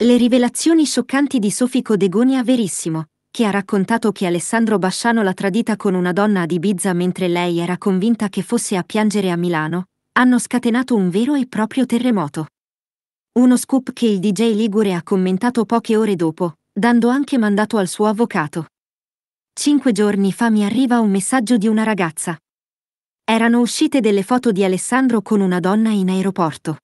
Le rivelazioni scioccanti di Sofico Degonia Verissimo, che ha raccontato che Alessandro Basciano l'ha tradita con una donna ad Ibiza mentre lei era convinta che fosse a piangere a Milano, hanno scatenato un vero e proprio terremoto. Uno scoop che il DJ Ligure ha commentato poche ore dopo, dando anche mandato al suo avvocato. Cinque giorni fa mi arriva un messaggio di una ragazza, erano uscite delle foto di Alessandro con una donna in aeroporto.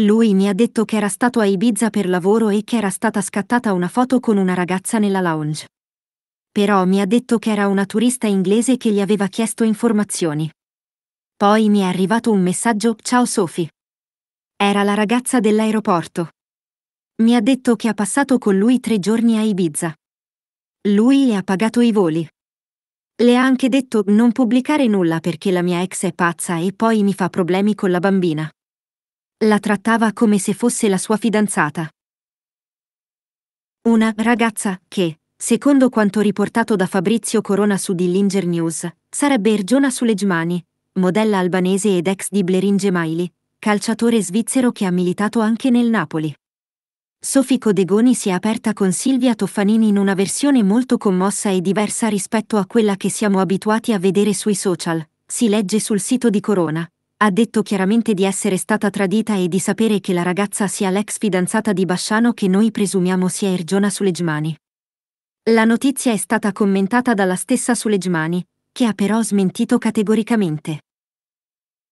Lui mi ha detto che era stato a Ibiza per lavoro e che era stata scattata una foto con una ragazza nella lounge. Però mi ha detto che era una turista inglese che gli aveva chiesto informazioni. Poi mi è arrivato un messaggio Ciao Sophie. Era la ragazza dell'aeroporto. Mi ha detto che ha passato con lui tre giorni a Ibiza. Lui le ha pagato i voli. Le ha anche detto non pubblicare nulla perché la mia ex è pazza e poi mi fa problemi con la bambina. La trattava come se fosse la sua fidanzata. Una ragazza che, secondo quanto riportato da Fabrizio Corona su Dillinger News, sarebbe Ergiona Sulegmani, modella albanese ed ex di Blerin Maili, calciatore svizzero che ha militato anche nel Napoli. Sophie Codegoni si è aperta con Silvia Toffanini in una versione molto commossa e diversa rispetto a quella che siamo abituati a vedere sui social, si legge sul sito di Corona. Ha detto chiaramente di essere stata tradita e di sapere che la ragazza sia l'ex fidanzata di Basciano che noi presumiamo sia Ergiona Sulegmani. La notizia è stata commentata dalla stessa Sulegmani, che ha però smentito categoricamente.